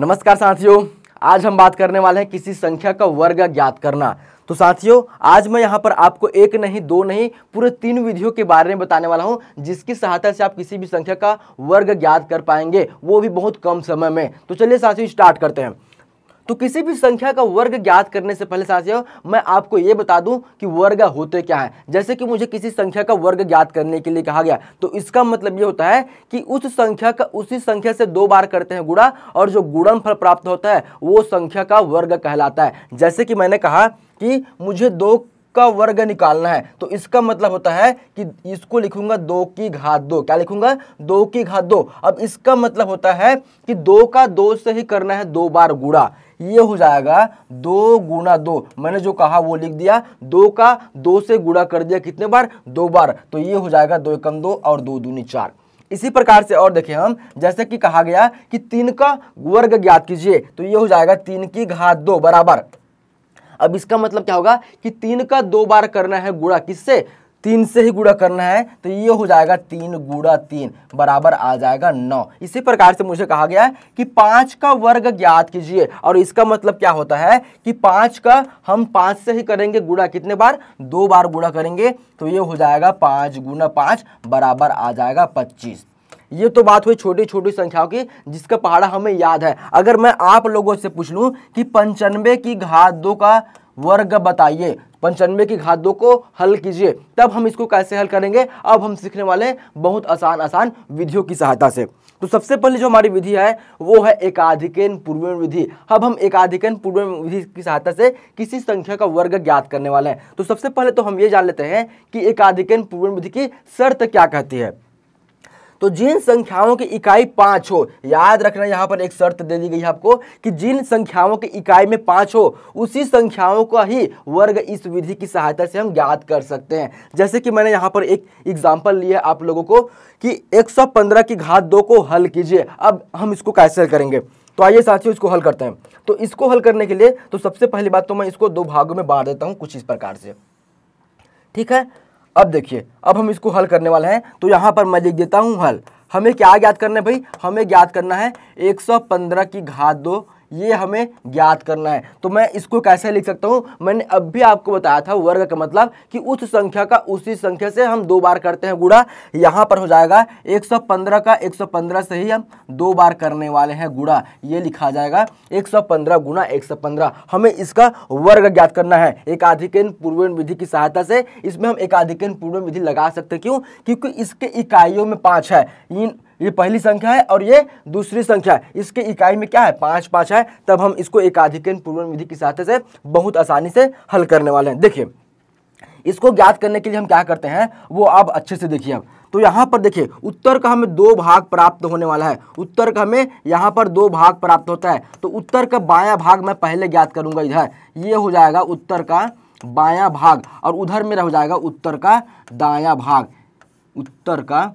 नमस्कार साथियों आज हम बात करने वाले हैं किसी संख्या का वर्ग ज्ञात करना तो साथियों आज मैं यहाँ पर आपको एक नहीं दो नहीं पूरे तीन विधियों के बारे में बताने वाला हूँ जिसकी सहायता से आप किसी भी संख्या का वर्ग ज्ञात कर पाएंगे वो भी बहुत कम समय में तो चलिए साथियों स्टार्ट करते हैं तो किसी भी संख्या का वर्ग ज्ञात करने से पहले साथियों मैं आपको ये बता दूं कि वर्ग होते क्या है जैसे कि मुझे किसी संख्या का वर्ग ज्ञात करने के लिए कहा गया तो इसका मतलब ये होता है कि उस संख्या का उसी संख्या से दो बार करते हैं गुड़ा और जो फल प्राप्त होता है वो संख्या का वर्ग कहलाता है जैसे कि मैंने कहा कि मुझे दो का वर्ग निकालना है तो इसका मतलब होता है कि इसको लिखूंगा दो की घात दो क्या लिखूंगा दो की घात दो अब इसका मतलब होता है कि दो का दो से ही करना है दो बार गुड़ा ये हो जाएगा दो गुणा दो मैंने जो कहा वो लिख दिया दो का दो से गुणा कर दिया कितने बार दो बार तो ये हो जाएगा दो एकम दो और दो दूनी चार इसी प्रकार से और देखें हम जैसे कि कहा गया कि तीन का वर्ग ज्ञात कीजिए तो ये हो जाएगा तीन की घात दो बराबर अब इसका मतलब क्या होगा कि तीन का दो बार करना है गुड़ा किससे तीन से ही गुड़ा करना है तो ये हो जाएगा तीन गुड़ा तीन बराबर आ जाएगा नौ इसी प्रकार से मुझे कहा गया है कि पाँच का वर्ग ज्ञात कीजिए और इसका मतलब क्या होता है कि पाँच का हम पाँच से ही करेंगे गुड़ा कितने बार दो बार गुड़ा करेंगे तो ये हो जाएगा पाँच गुना पाँच बराबर आ जाएगा पच्चीस ये तो बात हुई छोटी छोटी संख्याओं की जिसका पहाड़ा हमें याद है अगर मैं आप लोगों से पूछ लूँ कि पंचानवे की घात दो का वर्ग बताइए पंचानवे की घात दो को हल कीजिए तब हम इसको कैसे हल करेंगे अब हम सीखने वाले बहुत आसान आसान विधियों की सहायता से तो सबसे पहले जो हमारी विधि है वो है एकाधिकेन पूर्वण विधि अब हम एकाधिकेन पूर्वण विधि की सहायता से किसी संख्या का वर्ग ज्ञात करने वाले हैं तो सबसे पहले तो हम ये जान लेते हैं कि एकाधिकेन पूर्व विधि की शर्त क्या कहती है तो जिन संख्याओं की इकाई पांच हो याद रखना यहाँ पर एक शर्त दे दी गई है आपको कि जिन संख्याओं की इकाई में पांच हो उसी संख्याओं का ही वर्ग इस विधि की सहायता से हम ज्ञात कर सकते हैं जैसे कि मैंने यहाँ पर एक एग्जाम्पल लिया आप लोगों को कि एक की घात दो को हल कीजिए अब हम इसको कैसे करेंगे तो आइए साथियों इसको हल करते हैं तो इसको हल करने के लिए तो सबसे पहली बात तो मैं इसको दो भागों में बांट देता हूँ कुछ इस प्रकार से ठीक है अब देखिए अब हम इसको हल करने वाले हैं तो यहाँ पर मैं लिख देता हूँ हल हमें क्या ज्ञात करना है भाई हमें ज्ञात करना है 115 की घात दो ये हमें ज्ञात करना है तो मैं इसको कैसे लिख सकता हूँ मैंने अब भी आपको बताया था वर्ग का मतलब कि उस संख्या का उसी संख्या से हम दो बार करते हैं गुड़ा यहाँ पर हो जाएगा 115 का 115 से ही हम दो बार करने वाले हैं गुड़ा ये लिखा जाएगा 115 गुणा एक हमें इसका वर्ग ज्ञात करना है एकाधिकेन पूर्व विधि की सहायता से इसमें हम एकाधिकेन पूर्व विधि लगा सकते क्यों क्योंकि इसके इकाइयों में पाँच है इन ये पहली संख्या है और ये दूसरी संख्या है इसके इकाई में क्या है पाँच पाँच है तब हम इसको एकाधिकरण पूर्वन विधि की सहायता से बहुत आसानी से हल करने वाले हैं देखिए इसको ज्ञात करने के लिए हम क्या करते हैं वो आप अच्छे से देखिए अब तो यहाँ पर देखिए उत्तर का हमें दो भाग प्राप्त होने वाला है उत्तर का हमें यहाँ पर दो भाग प्राप्त होता है तो उत्तर का बायां भाग मैं पहले ज्ञात करूँगा इधर ये हो जाएगा उत्तर का बायां भाग और उधर मेरा हो जाएगा उत्तर का दायां भाग उत्तर का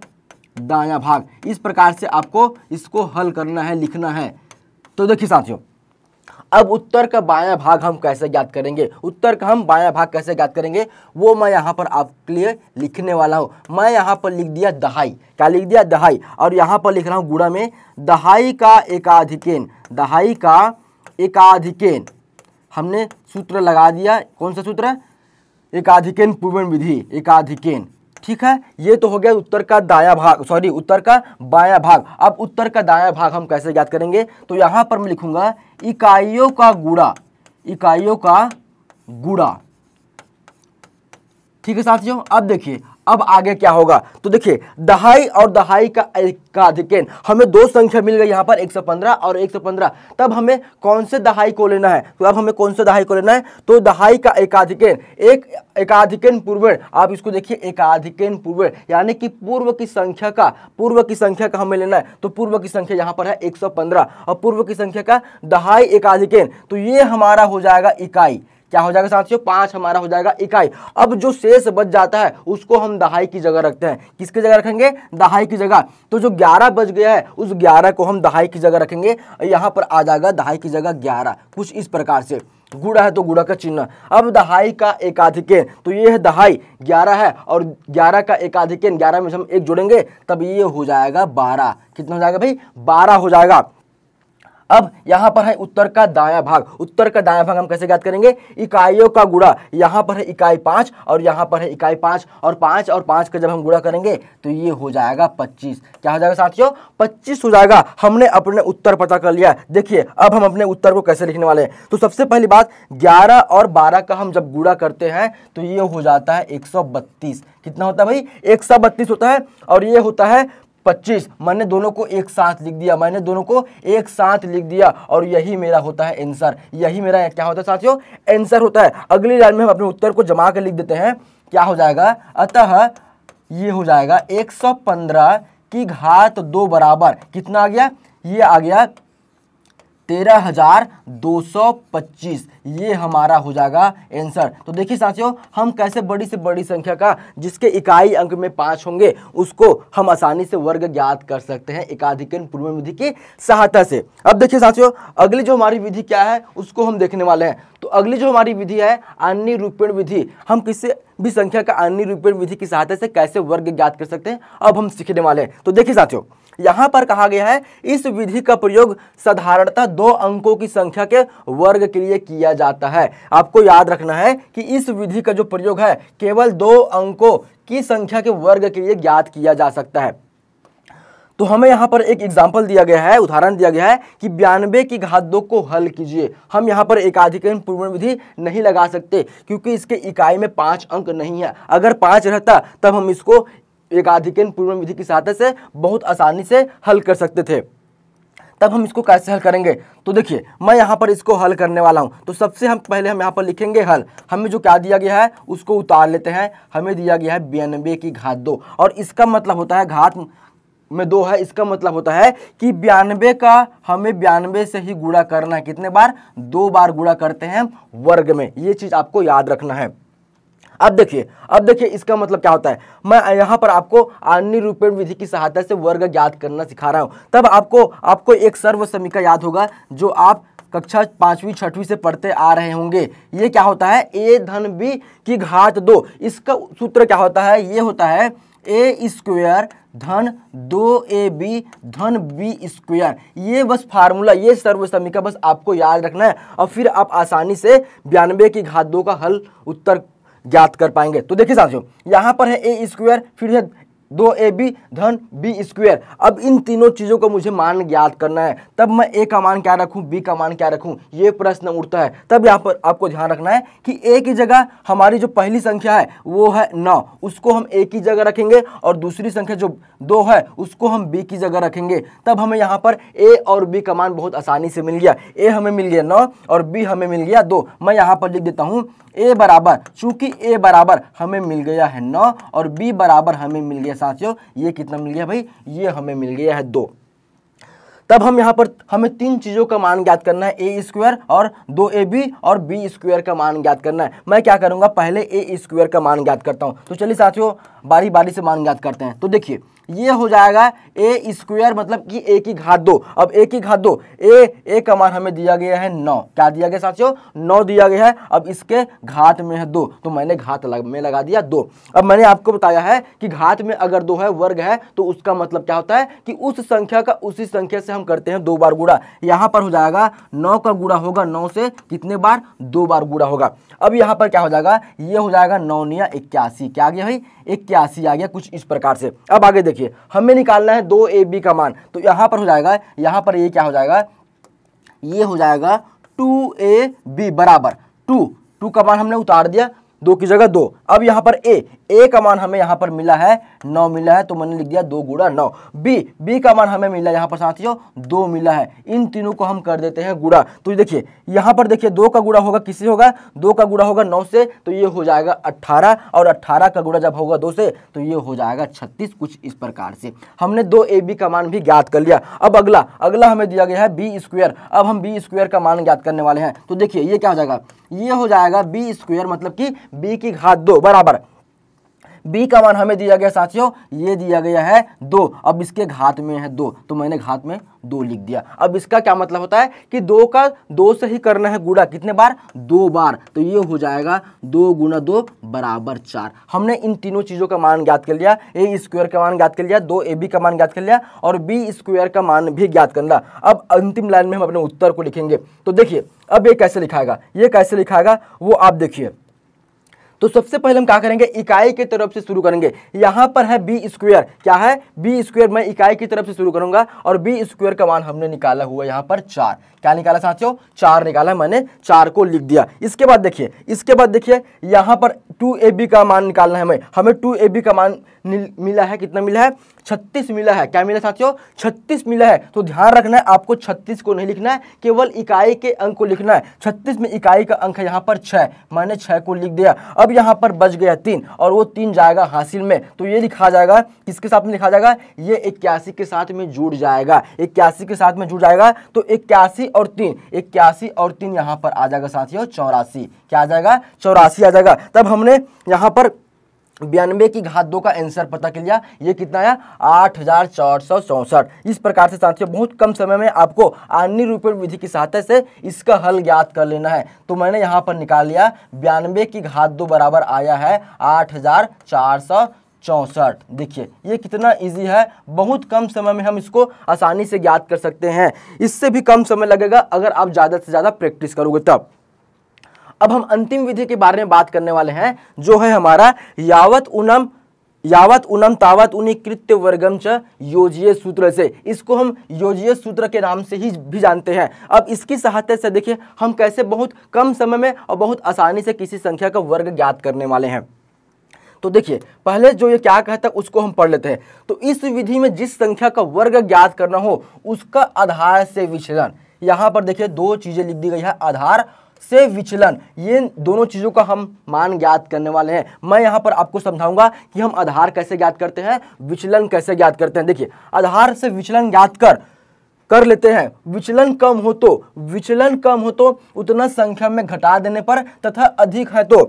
दाया भाग इस प्रकार से आपको इसको हल करना है लिखना है तो देखिए साथियों अब उत्तर का बाया भाग हम कैसे ज्ञात करेंगे उत्तर का हम बाया भाग कैसे ज्ञात करेंगे वो मैं यहाँ पर आपके लिए लिखने वाला हूँ मैं यहाँ पर लिख दिया दहाई क्या लिख दिया दहाई और यहाँ पर लिख रहा हूँ गुड़ा में दहाई का एकाधिकेन दहाई का एकाधिकेन हमने सूत्र लगा दिया कौन सा सूत्र एकाधिकेन पूर्वन विधि एकाधिकेन ठीक है ये तो हो गया उत्तर का दाया भाग सॉरी उत्तर का बाया भाग अब उत्तर का दाया भाग हम कैसे ज्ञात करेंगे तो यहां पर मैं लिखूंगा इकाइयों का गुड़ा इकाइयों का गुड़ा ठीक है साथियों अब देखिए अब आगे क्या होगा तो देखिए दहाई और दहाई का एकाधिकेन हमें दो संख्या मिल गई यहाँ पर 115 और 115 तब हमें कौन से दहाई को लेना है तो अब हमें कौन से दहाई को लेना है तो दहाई का एकाधिकेन एक एकाधिकेन पूर्वेण आप इसको देखिए एकाधिकेन पूर्वेण यानी कि पूर्व की संख्या का पूर्व की संख्या का हमें लेना है तो पूर्व की संख्या यहाँ पर है एक और पूर्व की संख्या का दहाई एकाधिकेन तो ये हमारा हो जाएगा इकाई क्या हो जाएगा साथियों पांच हमारा हो जाएगा इकाई अब जो शेष बच जाता है उसको हम दहाई की जगह रखते हैं किसकी जगह रखेंगे दहाई की जगह तो जो ग्यारह बच गया है उस ग्यारह को हम दहाई की जगह रखेंगे यहां पर आ जाएगा दहाई की जगह ग्यारह कुछ इस प्रकार से गुड़ा है तो गुड़ा का चिन्ह अब दहाई का एकाधिक तो ये है दहाई ग्यारह है और ग्यारह का एकाधिक ग्यारह में हम एक जोड़ेंगे तब ये हो जाएगा बारह कितना हो जाएगा भाई बारह हो जाएगा अब यहां पर है उत्तर का दाया भाग उत्तर का दाया भाग हम कैसे याद करेंगे इकाइयों का गुड़ा यहां पर है इकाई पाँच और यहां पर है इकाई पांच और पांच और पाँच का जब हम गुड़ा करेंगे तो ये हो जाएगा पच्चीस क्या हो जाएगा साथियों पच्चीस हो जाएगा हमने अपने उत्तर पता कर लिया देखिए अब हम अपने उत्तर को कैसे लिखने वाले हैं तो सबसे पहली बात ग्यारह और बारह का हम जब गुड़ा करते हैं तो ये हो जाता है एक कितना होता है भाई एक होता है और ये होता है पच्चीस मैंने दोनों को एक साथ लिख दिया मैंने दोनों को एक साथ लिख दिया और यही मेरा होता है एंसर यही मेरा क्या होता है साथियों एंसर होता है अगली लाइन में हम अपने उत्तर को जमा कर लिख देते हैं क्या हो जाएगा अतः ये हो जाएगा 115 की घात दो बराबर कितना आ गया ये आ गया तेरह हजार दो सौ पच्चीस ये हमारा हो जाएगा आंसर तो देखिए साथियों हम कैसे बड़ी से बड़ी संख्या का जिसके इकाई अंक में पांच होंगे उसको हम आसानी से वर्ग ज्ञात कर सकते हैं एकाधिकन पूर्व विधि की सहायता से अब देखिए साथियों अगली जो हमारी विधि क्या है उसको हम देखने वाले हैं तो अगली जो हमारी विधि है अन्य रूपेण विधि हम किससे भी संख्या का अन्य रूपेण विधि की सहायता से कैसे वर्ग ज्ञात कर सकते हैं अब हम सीखने वाले हैं तो देखिए साथियों यहां पर कहा गया है इस विधि का प्रयोग साधारणतः दो अंकों की संख्या के वर्ग के लिए किया जाता है आपको याद रखना है कि इस विधि का जो प्रयोग है केवल दो अंकों की संख्या के वर्ग के लिए ज्ञात किया जा सकता है तो हमें यहाँ पर एक एग्जाम्पल दिया गया है उदाहरण दिया गया है कि बयानबे की घात दो को हल कीजिए हम यहाँ पर एकाधिकरण पूर्ण विधि नहीं लगा सकते क्योंकि इसके इकाई में पाँच अंक नहीं है अगर पाँच रहता तब हम इसको एकाधिकन पूर्ण विधि की सहायता से बहुत आसानी से हल कर सकते थे तब हम इसको कैसे हल करेंगे तो देखिए मैं यहाँ पर इसको हल करने वाला हूँ तो सबसे हम पहले हम यहाँ पर लिखेंगे हल हमें जो क्या दिया गया है उसको उतार लेते हैं हमें दिया गया है बयानबे की घात दो और इसका मतलब होता है घात में दो है इसका मतलब होता है कि बयानबे का हमें बयानबे से ही गुड़ा करना है कितने बार दो बार गुड़ा करते हैं वर्ग में ये चीज़ आपको याद रखना है अब देखिए अब देखिए इसका मतलब क्या होता है मैं यहाँ पर आपको अन्य रूपेण विधि की सहायता से वर्ग ज्ञात करना सिखा रहा हूँ तब आपको आपको एक सर्व समीका याद होगा जो आप कक्षा पाँचवीं छठवीं से पढ़ते आ रहे होंगे ये क्या होता है ए धन बी की घात दो इसका सूत्र क्या होता है ये होता है ए स्क्वेयर धन दो ए बी धन बी स्क्वेयर ये बस फार्मूला ये सर्व समीका बस आपको याद रखना है और फिर आप आसानी से बयानबे की घात दो का हल उत्तर ज्ञात कर पाएंगे तो देखिए साथियों यहां पर है ए स्क्वायर फिर है दो ए बी धन बी स्क्वेयर अब इन तीनों चीज़ों को मुझे मान ज्ञात करना है तब मैं ए का मान क्या रखूँ बी का मान क्या रखूँ ये प्रश्न उठता है तब यहाँ पर आपको ध्यान रखना है कि ए की जगह हमारी जो पहली संख्या है वो है नौ उसको हम ए की जगह रखेंगे और दूसरी संख्या जो दो है उसको हम बी की जगह रखेंगे तब हमें यहाँ पर ए और बी का मान बहुत आसानी से मिल गया ए हमें मिल गया नौ और बी हमें मिल गया दो मैं यहाँ पर लिख देता हूँ ए बराबर चूँकि ए बराबर हमें मिल गया है नौ और बी बराबर हमें मिल गया साथियों ये कितना मिल गया भाई ये हमें मिल गया है दो तब हम यहाँ पर हमें तीन चीज़ों का मान ज्ञात करना है ए स्क्वायर और दो ए बी और बी स्क्वायर का मान ज्ञात करना है मैं क्या करूँगा पहले ए स्क्वायर का मान ज्ञात करता हूँ तो चलिए साथियों बारी बारी से मान ज्ञात करते हैं तो देखिए ये हो जाएगा ए स्क्वायर मतलब कि ए की घात दो अब ए की घात दो ए ए का मान हमें दिया गया है नौ क्या दिया गया साथियों नौ दिया गया है अब इसके घात में है दो तो मैंने घात लग, में लगा दिया दो अब मैंने आपको बताया है कि घात में अगर दो है वर्ग है तो उसका मतलब क्या होता है कि उस संख्या का उसी संख्या से हम करते हैं दो बार गुड़ा यहाँ पर हो जाएगा नौ का गुड़ा होगा नौ से कितने बार दो बार गुड़ा होगा अब यहाँ पर क्या हो जाएगा ये हो जाएगा नौ निया इक्यासी क्या आ गया भाई इक्यासी आ गया कुछ इस प्रकार से अब आगे देख देखिए हमें निकालना है दो ए बी का मान तो यहाँ पर हो जाएगा यहाँ पर ये क्या हो जाएगा ये हो जाएगा टू ए बी बराबर टू टू का मान हमने उतार दिया दो की जगह दो अब यहाँ पर ए ए का मान हमें यहाँ पर मिला है नौ मिला है तो मैंने लिख दिया दो गुड़ा नौ बी बी का मान हमें मिला यहाँ पर साथियों दो मिला है इन तीनों को हम कर देते हैं गुड़ा तो देखिए यहाँ पर देखिए दो का गुड़ा होगा किससे होगा दो का गुड़ा होगा नौ से तो ये हो जाएगा अट्ठारह और अट्ठारह का गुड़ा जब होगा दो से तो ये हो जाएगा छत्तीस कुछ इस प्रकार से हमने दो ए बी का मान भी ज्ञात कर लिया अब अगला अगला हमें दिया गया है बी स्क्वेयर अब हम बी स्क्वेयर का मान ज्ञात करने वाले हैं तो देखिए ये क्या हो जाएगा ये हो जाएगा बी स्क्वेयर मतलब कि बी की घात दो बराबर बी का मान हमें दिया गया साथियों ये दिया गया है दो अब इसके घात में है दो तो मैंने घात में दो लिख दिया अब इसका क्या मतलब होता है कि दो का दो से ही करना है गुणा कितने बार दो बार तो ये हो जाएगा दो गुना दो बराबर चार हमने इन तीनों चीज़ों का मान ज्ञात कर लिया ए स्क्वायर का मान ज्ञात कर लिया दो ए बी का मान ज्ञात कर लिया और बी स्क्वायर का मान भी ज्ञात कर लिया अब अंतिम लाइन में हम अपने उत्तर को लिखेंगे तो देखिए अब ये कैसे लिखाएगा ये कैसे लिखाएगा वो आप देखिए तो सबसे पहले हम क्या करेंगे इकाई की तरफ से शुरू करेंगे यहां पर है बी स्क्वेयर क्या है बी स्क्वेयर मैं इकाई की तरफ से शुरू करूंगा और बी स्क्वेयर का मान हमने निकाला हुआ यहां पर चार क्या निकाला साथियों चार निकाला मैंने चार को लिख दिया इसके बाद देखिए इसके बाद देखिए यहां पर टू ए बी का मान निकालना है हमें हमें टू ए बी का मान मिला है कितना मिला है छत्तीस मिला है क्या मिला साथियों छत्तीस मिला है तो ध्यान रखना है आपको छत्तीस को नहीं लिखना है केवल इकाई के अंक को लिखना है छत्तीस में इकाई का अंक है यहाँ पर छः मैंने छः को लिख दिया अब यहाँ पर बच गया तीन और वो तीन जाएगा हासिल में तो ये लिखा जाएगा किसके साथ में लिखा जाएगा ये इक्यासी के साथ में जुड़ जाएगा इक्यासी के साथ में जुड़ जाएगा तो इक्यासी और तीन इक्यासी और तीन यहाँ पर आ जाएगा साथियों चौरासी क्या आ जाएगा चौरासी आ जाएगा तब हमने यहाँ पर बयानबे की घात दो का आंसर पता कर लिया ये कितना आया आठ हजार चार सौ चौंसठ इस प्रकार से साथियों बहुत कम समय में आपको आनी रूप विधि की सहायता से इसका हल ज्ञात कर लेना है तो मैंने यहाँ पर निकाल लिया बयानबे की घात दो बराबर आया है आठ हजार चार सौ चौंसठ देखिए ये कितना इजी है बहुत कम समय में हम इसको आसानी से ज्ञात कर सकते हैं इससे भी कम समय लगेगा अगर आप ज़्यादा से ज़्यादा प्रैक्टिस करोगे तब अब हम अंतिम विधि के बारे में बात करने वाले हैं जो है हमारा यावत उनम यावत उनम तावत उन्हीं कृत्य वर्गम च योजीय सूत्र से इसको हम योजीय सूत्र के नाम से ही भी जानते हैं अब इसकी सहायता से देखिए हम कैसे बहुत कम समय में और बहुत आसानी से किसी संख्या का वर्ग ज्ञात करने वाले हैं तो देखिए पहले जो ये क्या कहता है उसको हम पढ़ लेते हैं तो इस विधि में जिस संख्या का वर्ग ज्ञात करना हो उसका आधार से विचलन यहाँ पर देखिए दो चीज़ें लिख दी गई है आधार से विचलन ये दोनों चीज़ों का हम मान ज्ञात करने वाले हैं मैं यहाँ पर आपको समझाऊंगा कि हम आधार कैसे ज्ञात करते हैं विचलन कैसे ज्ञात करते हैं देखिए आधार से विचलन ज्ञात कर कर लेते हैं विचलन कम हो तो विचलन कम हो तो उतना संख्या में घटा देने पर तथा अधिक है तो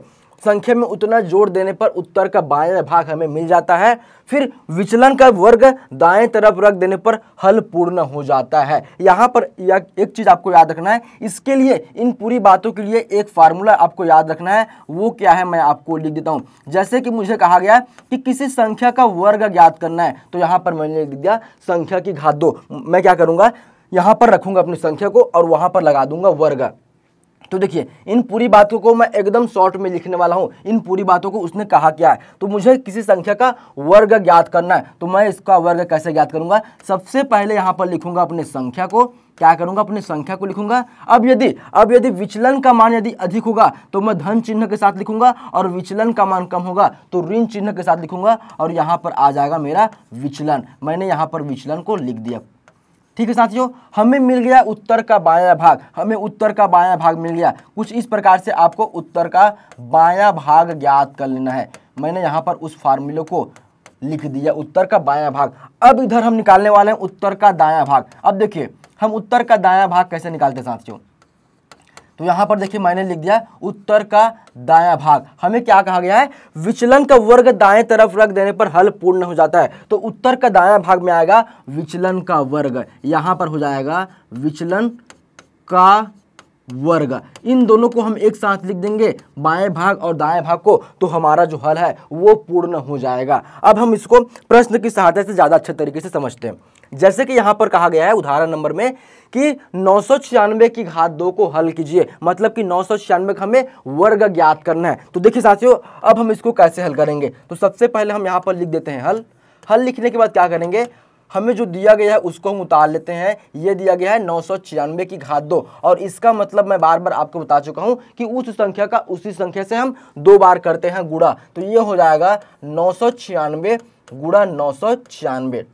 संख्या में उतना जोर देने पर उत्तर का बाएं भाग हमें मिल जाता है फिर विचलन का वर्ग दाएं तरफ रख देने पर हल पूर्ण हो जाता है यहाँ पर या एक चीज़ आपको याद रखना है इसके लिए इन पूरी बातों के लिए एक फार्मूला आपको याद रखना है वो क्या है मैं आपको लिख देता हूँ जैसे कि मुझे कहा गया कि किसी संख्या का वर्ग ज्ञात करना है तो यहाँ पर मैंने लिख दिया संख्या की घात दो मैं क्या करूँगा यहाँ पर रखूँगा अपनी संख्या को और वहाँ पर लगा दूंगा वर्ग तो देखिए इन पूरी बातों को मैं एकदम शॉर्ट में लिखने वाला हूँ इन पूरी बातों को उसने कहा क्या है तो मुझे किसी संख्या का वर्ग ज्ञात करना है तो मैं इसका वर्ग कैसे ज्ञात करूँगा सबसे पहले यहाँ पर लिखूंगा अपने संख्या को क्या करूंगा अपने संख्या को लिखूंगा अब यदि अब यदि विचलन का मान यदि अधिक होगा तो मैं धन चिन्ह के साथ लिखूंगा और विचलन का मान कम होगा तो ऋण चिन्ह के साथ लिखूंगा और यहाँ पर आ जाएगा मेरा विचलन मैंने यहाँ पर विचलन को लिख दिया ठीक है साथियों हमें मिल गया उत्तर का बाया भाग हमें उत्तर का बाया भाग मिल गया कुछ इस प्रकार से आपको उत्तर का बाया भाग ज्ञात कर लेना है मैंने यहाँ पर उस फार्मूले को लिख दिया उत्तर का बाया भाग अब इधर हम निकालने वाले हैं उत्तर का दाया भाग अब देखिए हम उत्तर का दाया भाग कैसे निकालते हैं साथियों तो यहां पर देखिए मैंने लिख दिया उत्तर का दाया भाग हमें क्या कहा गया है विचलन का वर्ग दाएं तरफ रख देने पर हल पूर्ण हो जाता है तो उत्तर का दाया भाग में आएगा विचलन का वर्ग यहां पर हो जाएगा विचलन का वर्ग इन दोनों को हम एक साथ लिख देंगे बाएं भाग और दाएं भाग को तो हमारा जो हल है वो पूर्ण हो जाएगा अब हम इसको प्रश्न की सहायता से ज़्यादा अच्छे तरीके से समझते हैं जैसे कि यहां पर कहा गया है उदाहरण नंबर में कि नौ की घात दो को हल कीजिए मतलब कि नौ हमें वर्ग ज्ञात करना है तो देखिए साथियों अब हम इसको कैसे हल करेंगे तो सबसे पहले हम यहां पर लिख देते हैं हल हल लिखने के बाद क्या करेंगे हमें जो दिया गया है उसको हम उतार लेते हैं ये दिया गया है नौ की घात दो और इसका मतलब मैं बार बार आपको बता चुका हूँ कि उस संख्या का उसी संख्या से हम दो बार करते हैं गुड़ा तो ये हो जाएगा नौ सौ छियानवे गुड़ा नौ सौ छियानवे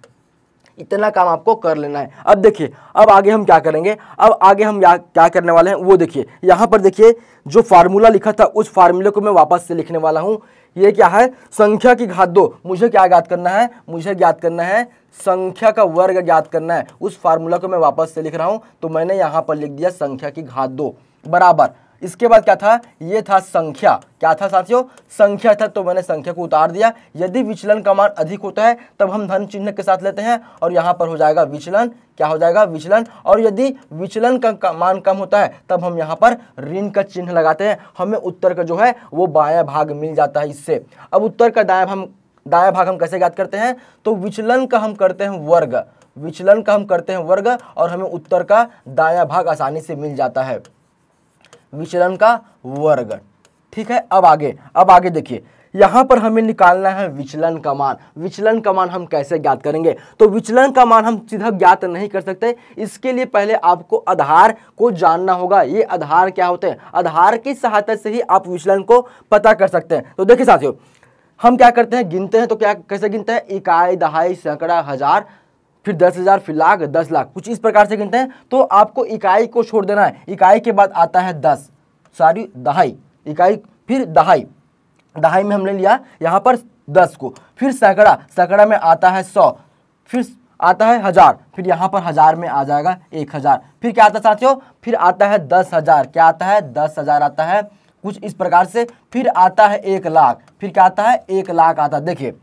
इतना काम आपको कर लेना है अब देखिए अब आगे हम क्या करेंगे अब आगे हम क्या करने वाले हैं वो देखिए यहाँ पर देखिए जो फार्मूला लिखा था उस फार्मूले को मैं वापस से लिखने वाला हूँ ये क्या है संख्या की घात दो मुझे क्या ज्ञात करना है मुझे ज्ञात करना है संख्या का वर्ग ज्ञात करना है उस फार्मूला को मैं वापस से लिख रहा हूं तो मैंने यहां पर लिख दिया संख्या की घात दो बराबर इसके बाद क्या था ये था संख्या क्या था साथियों संख्या था तो मैंने संख्या को उतार दिया यदि विचलन का मान अधिक होता है तब हम धन चिन्ह के साथ लेते हैं और यहाँ पर हो जाएगा विचलन क्या हो जाएगा विचलन और यदि विचलन का मान कम होता है तब हम यहाँ पर ऋण का चिन्ह लगाते हैं हमें उत्तर का जो है वो बाया भाग मिल जाता है इससे अब उत्तर का दाया हम दाया भाग हम कैसे याद करते हैं तो विचलन का हम करते हैं वर्ग विचलन का हम करते हैं वर्ग और हमें उत्तर का दाया भाग आसानी से मिल जाता है विचलन का वर्ग ठीक है अब आगे अब आगे देखिए यहां पर हमें निकालना है विचलन का मान विचलन का मान हम कैसे ज्ञात करेंगे तो विचलन का मान हम सीधा ज्ञात नहीं कर सकते इसके लिए पहले आपको आधार को जानना होगा ये आधार क्या होते हैं आधार की सहायता से ही आप विचलन को पता कर सकते हैं तो देखिए साथियों हम क्या करते हैं गिनते हैं तो क्या कैसे गिनते हैं इकाई दहाई सैकड़ा हजार फिर दस हज़ार फिर लाख दस लाख कुछ इस प्रकार से गिनते हैं तो आपको इकाई को छोड़ देना है इकाई के बाद आता है दस सॉरी दहाई इकाई फिर दहाई दहाई में हमने लिया यहाँ पर दस को फिर सैकड़ा सैकड़ा में आता है सौ फिर आता है हज़ार फिर यहाँ पर हज़ार में आ जाएगा एक हज़ार फिर क्या आता है साथियों फिर आता है दस हज़ार क्या आता है दस हज़ार आता है कुछ इस प्रकार से फिर आता है एक लाख फिर क्या आता है एक लाख आता है देखिए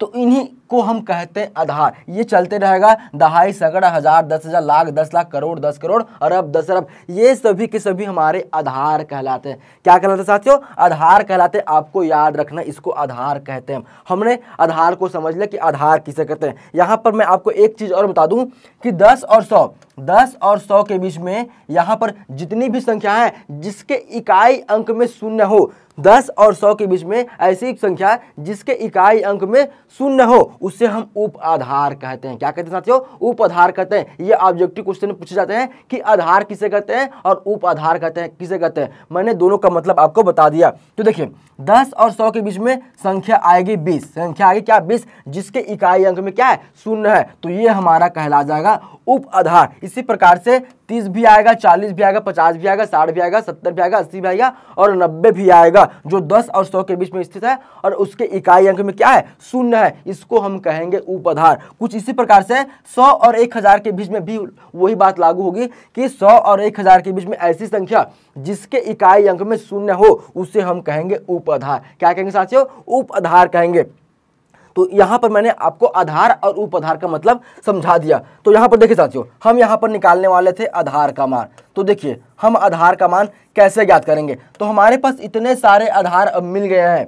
तो इन्हीं को हम कहते हैं आधार ये चलते रहेगा दहाई सगड़ हजार दस हजार लाख दस लाख करोड़ दस करोड़ अरब दस अरब ये सभी के सभी हमारे आधार कहलाते हैं क्या कहलाते हैं साथियों आधार कहलाते हैं आपको याद रखना इसको आधार कहते हैं हमने आधार को समझ लिया कि आधार किसे कहते हैं यहाँ पर मैं आपको एक चीज़ और बता दूँ कि दस और सौ दस और सौ के बीच में यहाँ पर जितनी भी संख्या है जिसके इकाई अंक में शून्य हो दस और सौ के बीच में ऐसी संख्या जिसके इकाई अंक में शून्य हो उसे हम उप आधार कहते हैं क्या कहते हैं साथियों उप आधार कहते हैं ये ऑब्जेक्टिव क्वेश्चन पूछे जाते हैं कि आधार किसे कहते हैं और उप आधार कहते हैं किसे कहते हैं मैंने दोनों का मतलब आपको बता दिया तो देखिए दस और सौ के बीच में संख्या आएगी बीस संख्या आएगी क्या बीस जिसके इकाई अंक में क्या है शून्य है तो ये हमारा कहला जाएगा उप आधार इसी प्रकार से तीस भी आएगा चालीस भी आएगा पचास भी आएगा साठ भी आएगा सत्तर भी आएगा अस्सी भी आएगा और नब्बे भी आएगा जो दस और सौ के बीच में स्थित है और उसके इकाई अंक में क्या है शून्य है इसको हम कहेंगे उपधार कुछ इसी प्रकार से सौ और एक हजार के बीच में भी वही बात लागू होगी कि सौ और एक हजार के बीच में ऐसी संख्या जिसके इकाई अंक में शून्य हो उसे हम कहेंगे उपधार क्या कहेंगे साथियों उपधार कहेंगे तो यहाँ पर मैंने आपको आधार और उप आधार का मतलब समझा दिया तो यहाँ पर देखिए साथियों हम यहाँ पर निकालने वाले थे आधार का मान तो देखिए हम आधार का मान कैसे ज्ञात करेंगे तो हमारे पास इतने सारे आधार अब मिल गए हैं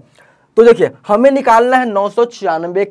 तो देखिए हमें निकालना है नौ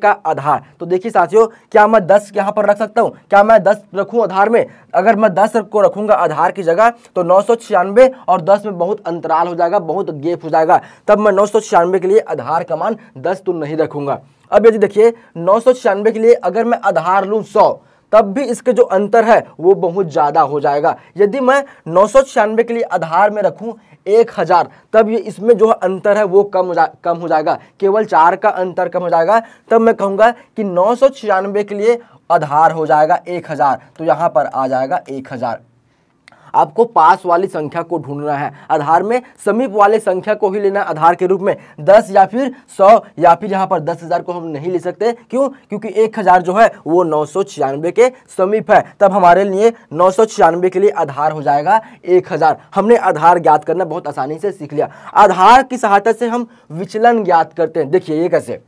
का आधार तो देखिए साथियों क्या मैं 10 यहाँ पर रख सकता हूँ क्या मैं 10 रखूँ आधार में अगर मैं 10 को रखूँगा आधार की जगह तो नौ और 10 में बहुत अंतराल हो जाएगा बहुत गेप हो जाएगा तब मैं नौ के लिए आधार का मान दस तो नहीं रखूँगा अब यदि देखिए नौ के लिए अगर मैं आधार लूँ सौ तब भी इसके जो अंतर है वो बहुत ज़्यादा हो जाएगा यदि मैं नौ के लिए आधार में रखूँ एक हज़ार तब ये इसमें जो अंतर है वो कम हो जा कम हो जाएगा केवल चार का अंतर कम हो जाएगा तब मैं कहूँगा कि नौ के लिए आधार हो जाएगा एक हज़ार तो यहाँ पर आ जाएगा एक हज़ार आपको पास वाली संख्या को ढूंढना है आधार में समीप वाले संख्या को ही लेना आधार के रूप में दस या फिर सौ या फिर यहाँ पर दस हज़ार को हम नहीं ले सकते क्यों क्योंकि एक हज़ार जो है वो नौ सौ छियानवे के समीप है तब हमारे लिए नौ सौ छियानवे के लिए आधार हो जाएगा एक हज़ार हमने आधार ज्ञात करना बहुत आसानी से सीख लिया आधार की सहायता से हम विचलन ज्ञात करते हैं देखिए ये कैसे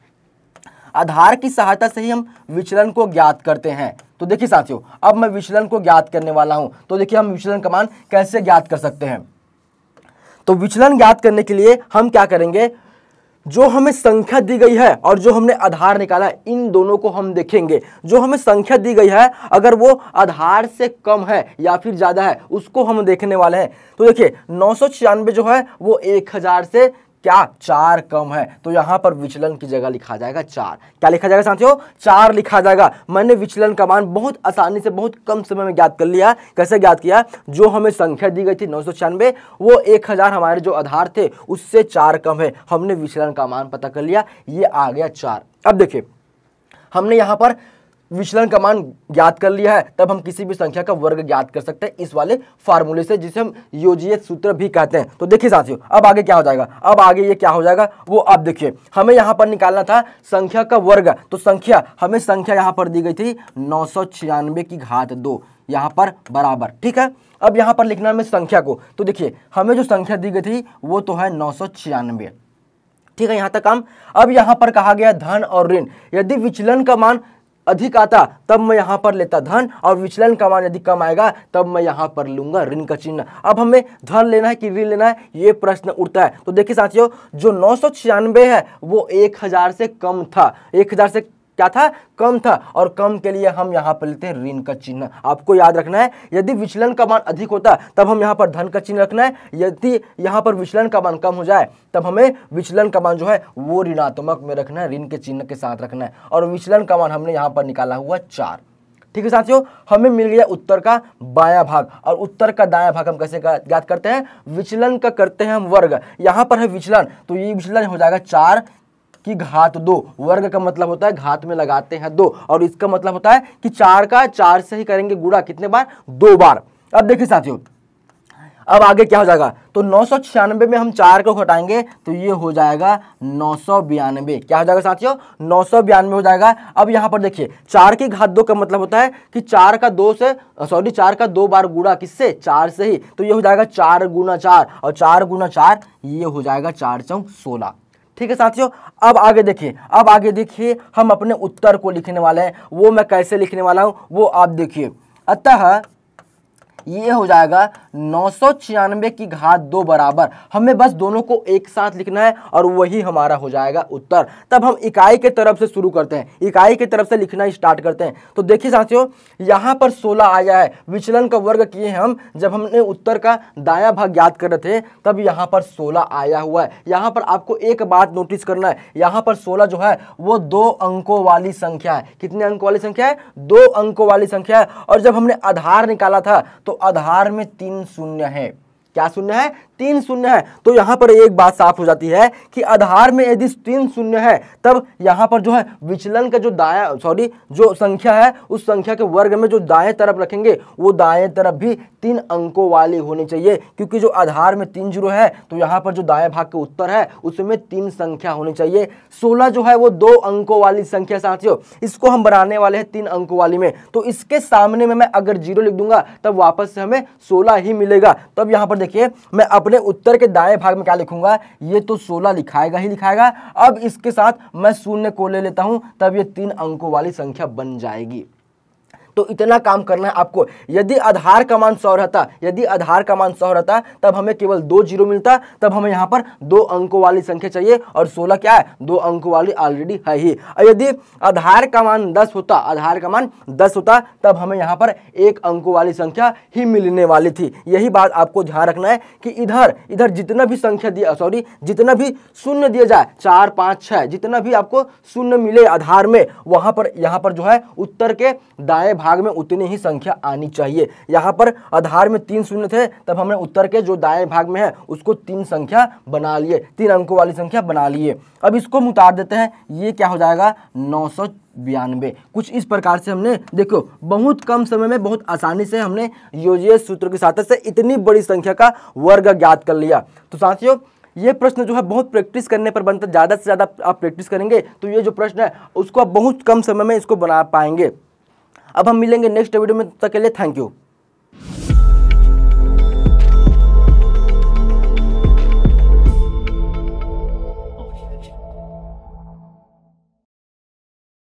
आधार की सहायता से ही हम विचलन को ज्ञात करते हैं तो देखिए साथियों अब मैं विचलन को ज्ञात करने वाला हूं तो देखिए हम विचलन का मान कैसे ज्ञात कर सकते हैं तो विचलन ज्ञात करने के लिए हम क्या करेंगे जो हमें संख्या दी गई है और जो हमने आधार निकाला है इन दोनों को हम देखेंगे जो हमें संख्या दी गई है अगर वो आधार से कम है या फिर ज़्यादा है उसको हम देखने वाले हैं तो देखिए नौ जो है वो 1000 से क्या चार कम है तो यहां पर विचलन की जगह लिखा जाएगा चार क्या लिखा जाएगा साथियों चार लिखा जाएगा मैंने विचलन का मान बहुत आसानी से बहुत कम समय में ज्ञात कर लिया कैसे ज्ञात किया जो हमें संख्या दी गई थी नौ वो एक हमारे जो आधार थे उससे चार कम है हमने विचलन का मान पता कर लिया ये आ गया चार अब देखिए हमने यहां पर विचलन का मान ज्ञात कर लिया है तब हम किसी भी संख्या का वर्ग ज्ञात कर सकते हैं इस वाले फार्मूले से जिसे हम योजीय सूत्र भी कहते हैं तो देखिए साथियों अब आगे क्या हो जाएगा अब आगे ये क्या हो जाएगा वो आप देखिए हमें यहाँ पर निकालना था संख्या का वर्ग तो संख्या हमें संख्या यहाँ पर दी गई थी नौ की घात दो यहाँ पर बराबर ठीक है अब यहाँ पर लिखना हमें संख्या को तो देखिए हमें जो संख्या दी गई थी वो तो है नौ ठीक है यहाँ तक काम अब यहाँ पर कहा गया धन और ऋण यदि विचलन का मान अधिक आता तब मैं यहाँ पर लेता धन और विचलन का मान यदि कम आएगा तब मैं यहाँ पर लूंगा ऋण का चिन्ह अब हमें धन लेना है कि ऋण लेना है ये प्रश्न उठता है तो देखिए साथियों जो नौ है वो एक हज़ार से कम था एक हज़ार से क्या था कम था और कम के लिए हम यहां पर लेते हैं ऋण का चिन्ह आपको याद रखना है यदि विचलन का मान अधिक होता तब हम यहां पर धन का चिन्ह रखना है यदि यहां पर विचलन का मान कम हो जाए तब हमें विचलन का मान जो है वो ऋणात्मक में रखना है ऋण के चिन्ह के साथ रखना है और विचलन का मान हमने यहां पर निकाला हुआ चार ठीक है साथियों हमें मिल गया उत्तर का बाया भाग और उत्तर का दाया भाग हम कैसे ज्ञात करते हैं विचलन का करते हैं हम वर्ग यहां पर है विचलन तो ये विचलन हो जाएगा चार कि घात दो वर्ग का मतलब होता है घात में लगाते हैं दो और इसका मतलब होता है कि चार का चार से ही करेंगे गुड़ा कितने बार दो बार अब देखिए साथियों अब आगे क्या हो जाएगा तो नौ सौ छियानबे में हम चार को घटाएंगे तो ये हो जाएगा नौ सौ क्या हो जाएगा साथियों नौ सौ हो जाएगा अब यहाँ पर देखिए चार की घात दो का मतलब होता है कि चार का दो से सॉरी चार का दो बार गुणा किससे चार से ही तो ये हो जाएगा चार गुना चार और चार गुना चार ये हो जाएगा चार चौक सोलह ठीक है साथियों अब आगे देखिए अब आगे देखिए हम अपने उत्तर को लिखने वाले हैं वो मैं कैसे लिखने वाला हूँ वो आप देखिए अतः ये हो जाएगा नौ की घात दो बराबर हमें बस दोनों को एक साथ लिखना है और वही हमारा हो जाएगा उत्तर तब हम इकाई के तरफ से शुरू करते हैं इकाई के तरफ से लिखना स्टार्ट करते हैं तो देखिए साथियों यहाँ पर 16 आया है विचलन का वर्ग किए हैं हम जब हमने उत्तर का दाया भाग याद कर रहे थे तब यहाँ पर 16 आया हुआ है यहाँ पर आपको एक बात नोटिस करना है यहाँ पर सोलह जो है वो दो अंकों वाली संख्या है कितने अंकों वाली संख्या है दो अंकों वाली संख्या है और जब हमने आधार निकाला था तो तो आधार में तीन शून्य है क्या शून्य है तीन शून्य है तो यहाँ पर एक बात साफ हो जाती है कि आधार में यदि तीन शून्य है तब यहाँ पर जो है विचलन का जो दाया सॉरी जो संख्या है उस संख्या के वर्ग में जो दाएं तरफ रखेंगे वो दाएं तरफ भी तीन अंकों वाली होनी चाहिए क्योंकि जो आधार में तीन जीरो है तो यहाँ पर जो दाएं भाग के उत्तर है उसमें तीन संख्या होनी चाहिए सोलह जो है वो दो अंकों वाली संख्या साथियों इसको हम बनाने वाले हैं तीन अंकों वाली में तो इसके सामने में मैं अगर जीरो लिख दूंगा तब वापस से हमें सोलह ही मिलेगा तब यहाँ पर देखिए मैं अपने अपने उत्तर के दाएं भाग में क्या लिखूंगा ये तो सोलह लिखाएगा ही लिखाएगा अब इसके साथ मैं शून्य को ले लेता हूं तब ये तीन अंकों वाली संख्या बन जाएगी तो इतना काम करना है आपको यदि आधार का मान सौ रहता यदि आधार का मान सौ रहता तब हमें केवल दो जीरो मिलता तब हमें यहाँ पर दो अंकों वाली संख्या चाहिए और सोलह क्या है दो अंकों वाली ऑलरेडी है ही यदि आधार का मान दस होता आधार का मान दस होता तब हमें यहाँ पर एक अंकों वाली संख्या ही मिलने वाली थी यही बात आपको ध्यान रखना है कि इधर इधर जितना भी संख्या दिया सॉरी जितना भी शून्य दिया जाए चार पाँच छः जितना भी आपको शून्य मिले आधार में वहाँ पर यहाँ पर जो है उत्तर के दाएँ भाग भाग में उतनी ही संख्या आनी चाहिए यहाँ पर आधार में तीन शून्य थे तब हमने उत्तर के जो दाएं भाग में है उसको तीन संख्या बना लिए तीन अंकों वाली संख्या बना लिए अब इसको हम उतार देते हैं ये क्या हो जाएगा नौ बयानबे कुछ इस प्रकार से हमने देखो बहुत कम समय में बहुत आसानी से हमने योजीय सूत्र की सहायता से इतनी बड़ी संख्या का वर्ग ज्ञात कर लिया तो साथियों ये प्रश्न जो है बहुत प्रैक्टिस करने पर बनता ज़्यादा से ज़्यादा आप प्रैक्टिस करेंगे तो ये जो प्रश्न है उसको आप बहुत कम समय में इसको बना पाएंगे अब हम मिलेंगे नेक्स्ट वीडियो में तब तक के लिए थैंक यू